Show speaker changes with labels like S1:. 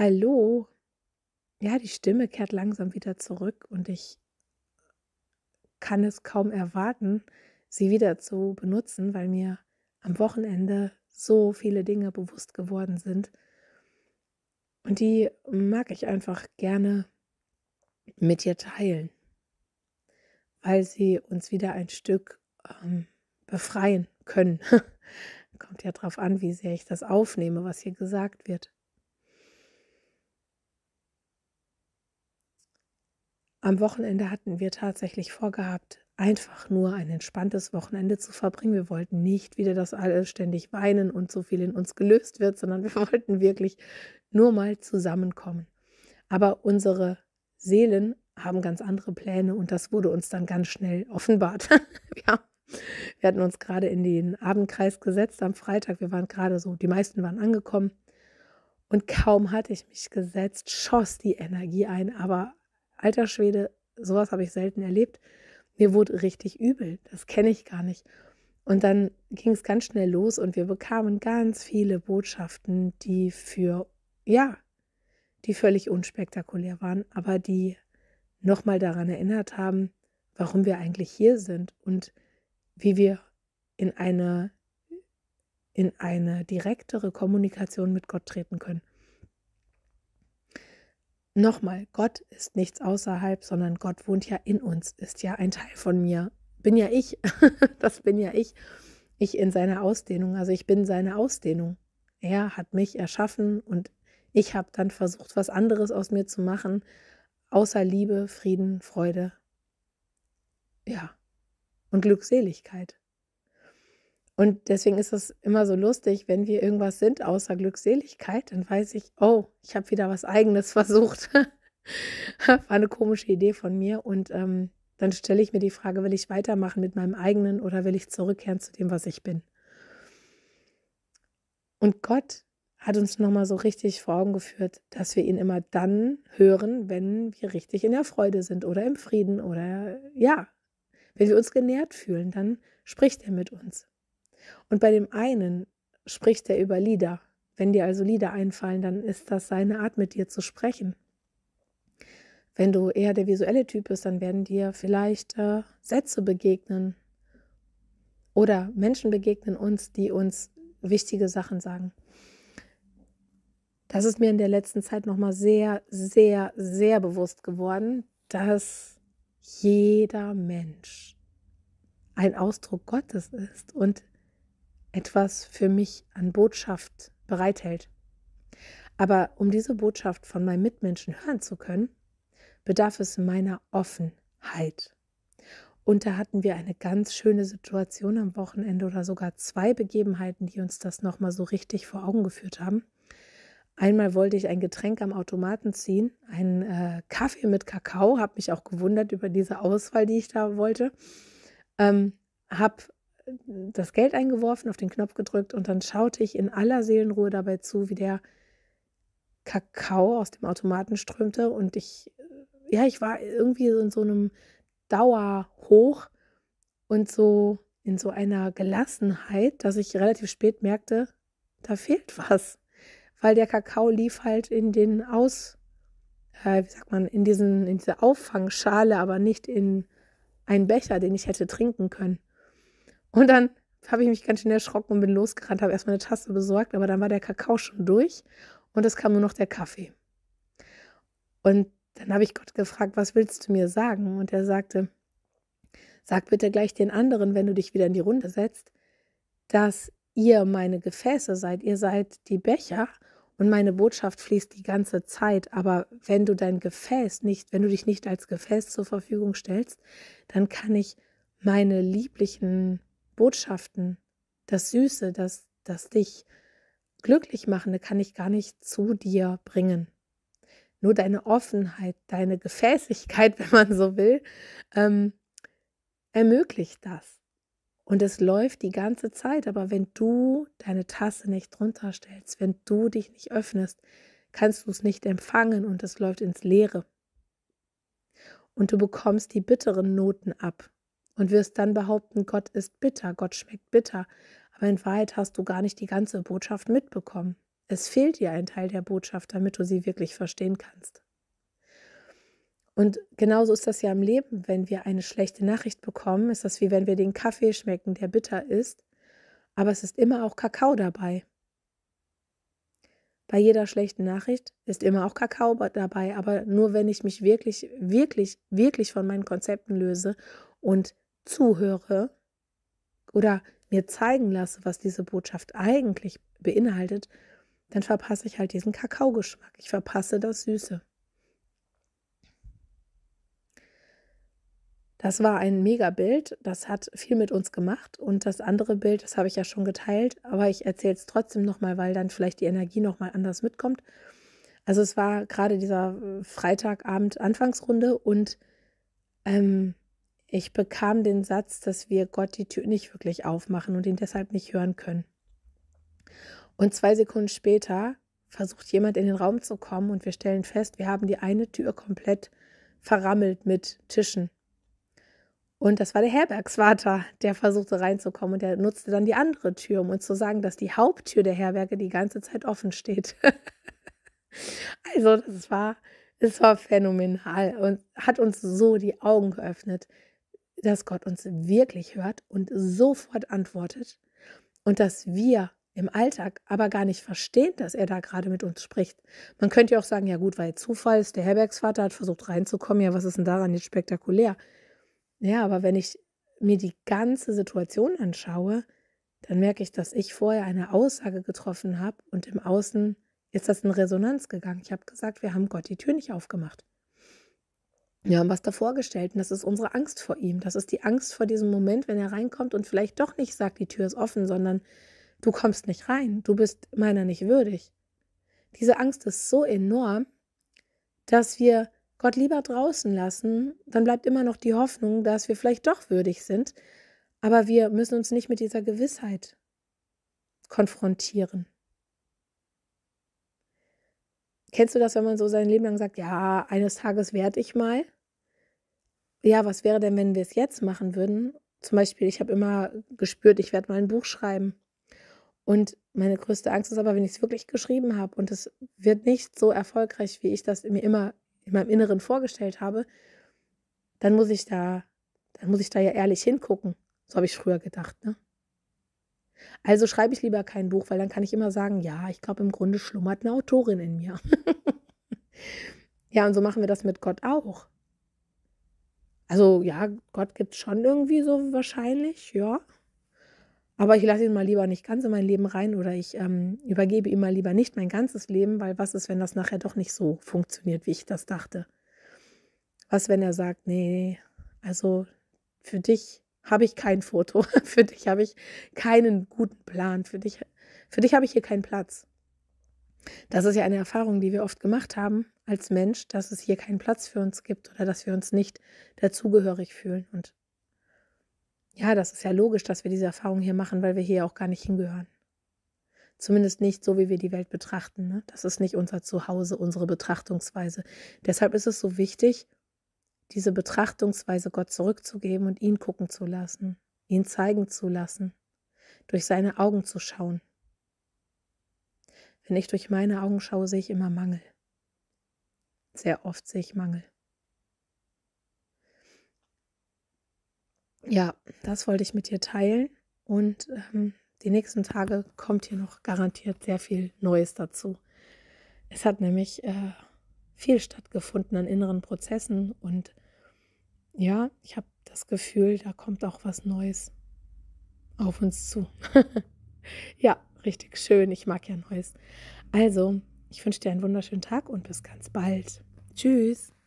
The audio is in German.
S1: Hallo. Ja, die Stimme kehrt langsam wieder zurück und ich kann es kaum erwarten, sie wieder zu benutzen, weil mir am Wochenende so viele Dinge bewusst geworden sind. Und die mag ich einfach gerne mit dir teilen, weil sie uns wieder ein Stück ähm, befreien können. Kommt ja darauf an, wie sehr ich das aufnehme, was hier gesagt wird. Am Wochenende hatten wir tatsächlich vorgehabt, einfach nur ein entspanntes Wochenende zu verbringen. Wir wollten nicht wieder, dass alles ständig weinen und so viel in uns gelöst wird, sondern wir wollten wirklich nur mal zusammenkommen. Aber unsere Seelen haben ganz andere Pläne und das wurde uns dann ganz schnell offenbart. ja. Wir hatten uns gerade in den Abendkreis gesetzt am Freitag. Wir waren gerade so, die meisten waren angekommen. Und kaum hatte ich mich gesetzt, schoss die Energie ein, aber alter Schwede, sowas habe ich selten erlebt. Mir wurde richtig übel, das kenne ich gar nicht. Und dann ging es ganz schnell los und wir bekamen ganz viele Botschaften, die für, ja, die völlig unspektakulär waren, aber die nochmal daran erinnert haben, warum wir eigentlich hier sind und wie wir in eine, in eine direktere Kommunikation mit Gott treten können. Nochmal, Gott ist nichts außerhalb, sondern Gott wohnt ja in uns, ist ja ein Teil von mir. Bin ja ich, das bin ja ich. Ich in seiner Ausdehnung, also ich bin seine Ausdehnung. Er hat mich erschaffen und ich habe dann versucht, was anderes aus mir zu machen, außer Liebe, Frieden, Freude. Ja, und Glückseligkeit. Und deswegen ist es immer so lustig, wenn wir irgendwas sind außer Glückseligkeit, dann weiß ich, oh, ich habe wieder was eigenes versucht. War eine komische Idee von mir. Und ähm, dann stelle ich mir die Frage, will ich weitermachen mit meinem eigenen oder will ich zurückkehren zu dem, was ich bin? Und Gott hat uns nochmal so richtig vor Augen geführt, dass wir ihn immer dann hören, wenn wir richtig in der Freude sind oder im Frieden oder ja, wenn wir uns genährt fühlen, dann spricht er mit uns. Und bei dem einen spricht er über Lieder. Wenn dir also Lieder einfallen, dann ist das seine Art, mit dir zu sprechen. Wenn du eher der visuelle Typ bist, dann werden dir vielleicht äh, Sätze begegnen oder Menschen begegnen uns, die uns wichtige Sachen sagen. Das ist mir in der letzten Zeit nochmal sehr, sehr, sehr bewusst geworden, dass jeder Mensch ein Ausdruck Gottes ist und etwas für mich an Botschaft bereithält. Aber um diese Botschaft von meinen Mitmenschen hören zu können, bedarf es meiner Offenheit. Und da hatten wir eine ganz schöne Situation am Wochenende oder sogar zwei Begebenheiten, die uns das nochmal so richtig vor Augen geführt haben. Einmal wollte ich ein Getränk am Automaten ziehen, einen äh, Kaffee mit Kakao, habe mich auch gewundert über diese Auswahl, die ich da wollte. Ähm, habe das Geld eingeworfen, auf den Knopf gedrückt und dann schaute ich in aller Seelenruhe dabei zu, wie der Kakao aus dem Automaten strömte und ich, äh, ja, ich war irgendwie in so einem Dauerhoch und so in so einer Gelassenheit, dass ich relativ spät merkte, da fehlt was, weil der Kakao lief halt in den Aus, äh, wie sagt man, in diesen, in diese Auffangschale, aber nicht in einen Becher, den ich hätte trinken können. Und dann habe ich mich ganz schön erschrocken und bin losgerannt, habe erstmal eine Tasse besorgt, aber dann war der Kakao schon durch und es kam nur noch der Kaffee. Und dann habe ich Gott gefragt, was willst du mir sagen? Und er sagte, sag bitte gleich den anderen, wenn du dich wieder in die Runde setzt, dass ihr meine Gefäße seid, ihr seid die Becher und meine Botschaft fließt die ganze Zeit, aber wenn du dein Gefäß nicht, wenn du dich nicht als Gefäß zur Verfügung stellst, dann kann ich meine lieblichen Botschaften, das Süße, das, das dich glücklich machende kann ich gar nicht zu dir bringen. Nur deine Offenheit, deine Gefäßigkeit, wenn man so will, ähm, ermöglicht das. Und es läuft die ganze Zeit, aber wenn du deine Tasse nicht drunter stellst, wenn du dich nicht öffnest, kannst du es nicht empfangen und es läuft ins Leere. Und du bekommst die bitteren Noten ab und wirst dann behaupten, Gott ist bitter, Gott schmeckt bitter. Aber in Wahrheit hast du gar nicht die ganze Botschaft mitbekommen. Es fehlt dir ein Teil der Botschaft, damit du sie wirklich verstehen kannst. Und genauso ist das ja im Leben, wenn wir eine schlechte Nachricht bekommen, ist das wie wenn wir den Kaffee schmecken, der bitter ist, aber es ist immer auch Kakao dabei. Bei jeder schlechten Nachricht ist immer auch Kakao dabei, aber nur wenn ich mich wirklich, wirklich, wirklich von meinen Konzepten löse und zuhöre oder mir zeigen lasse, was diese Botschaft eigentlich beinhaltet, dann verpasse ich halt diesen Kakaogeschmack. Ich verpasse das Süße. Das war ein Mega-Bild, das hat viel mit uns gemacht und das andere Bild, das habe ich ja schon geteilt, aber ich erzähle es trotzdem nochmal, weil dann vielleicht die Energie nochmal anders mitkommt. Also es war gerade dieser äh, Freitagabend Anfangsrunde und ähm, ich bekam den Satz, dass wir Gott die Tür nicht wirklich aufmachen und ihn deshalb nicht hören können. Und zwei Sekunden später versucht jemand in den Raum zu kommen und wir stellen fest, wir haben die eine Tür komplett verrammelt mit Tischen. Und das war der Herbergsvater, der versuchte reinzukommen und der nutzte dann die andere Tür, um uns zu sagen, dass die Haupttür der Herberge die ganze Zeit offen steht. also das war, es war phänomenal und hat uns so die Augen geöffnet dass Gott uns wirklich hört und sofort antwortet und dass wir im Alltag aber gar nicht verstehen, dass er da gerade mit uns spricht. Man könnte ja auch sagen, ja gut, weil Zufall ist, der Herbergsvater hat versucht reinzukommen, ja, was ist denn daran jetzt spektakulär? Ja, aber wenn ich mir die ganze Situation anschaue, dann merke ich, dass ich vorher eine Aussage getroffen habe und im Außen ist das in Resonanz gegangen. Ich habe gesagt, wir haben Gott die Tür nicht aufgemacht. Wir haben was davor gestellt und das ist unsere Angst vor ihm. Das ist die Angst vor diesem Moment, wenn er reinkommt und vielleicht doch nicht sagt, die Tür ist offen, sondern du kommst nicht rein, du bist meiner nicht würdig. Diese Angst ist so enorm, dass wir Gott lieber draußen lassen, dann bleibt immer noch die Hoffnung, dass wir vielleicht doch würdig sind, aber wir müssen uns nicht mit dieser Gewissheit konfrontieren. Kennst du das, wenn man so sein Leben lang sagt, ja, eines Tages werde ich mal? Ja, was wäre denn, wenn wir es jetzt machen würden? Zum Beispiel, ich habe immer gespürt, ich werde mal ein Buch schreiben. Und meine größte Angst ist aber, wenn ich es wirklich geschrieben habe und es wird nicht so erfolgreich, wie ich das mir immer in meinem Inneren vorgestellt habe, dann muss ich da, dann muss ich da ja ehrlich hingucken. So habe ich früher gedacht, ne? Also schreibe ich lieber kein Buch, weil dann kann ich immer sagen, ja, ich glaube, im Grunde schlummert eine Autorin in mir. ja, und so machen wir das mit Gott auch. Also ja, Gott gibt es schon irgendwie so wahrscheinlich, ja. Aber ich lasse ihn mal lieber nicht ganz in mein Leben rein oder ich ähm, übergebe ihm mal lieber nicht mein ganzes Leben, weil was ist, wenn das nachher doch nicht so funktioniert, wie ich das dachte? Was, wenn er sagt, nee, also für dich habe ich kein Foto. Für dich habe ich keinen guten Plan. Für dich, für dich habe ich hier keinen Platz. Das ist ja eine Erfahrung, die wir oft gemacht haben als Mensch, dass es hier keinen Platz für uns gibt oder dass wir uns nicht dazugehörig fühlen. Und ja, das ist ja logisch, dass wir diese Erfahrung hier machen, weil wir hier auch gar nicht hingehören. Zumindest nicht so, wie wir die Welt betrachten. Ne? Das ist nicht unser Zuhause, unsere Betrachtungsweise. Deshalb ist es so wichtig, diese Betrachtungsweise Gott zurückzugeben und ihn gucken zu lassen, ihn zeigen zu lassen, durch seine Augen zu schauen. Wenn ich durch meine Augen schaue, sehe ich immer Mangel. Sehr oft sehe ich Mangel. Ja, das wollte ich mit dir teilen und ähm, die nächsten Tage kommt hier noch garantiert sehr viel Neues dazu. Es hat nämlich äh, viel stattgefunden an inneren Prozessen und ja, ich habe das Gefühl, da kommt auch was Neues auf uns zu. ja, richtig schön. Ich mag ja Neues. Also, ich wünsche dir einen wunderschönen Tag und bis ganz bald. Tschüss.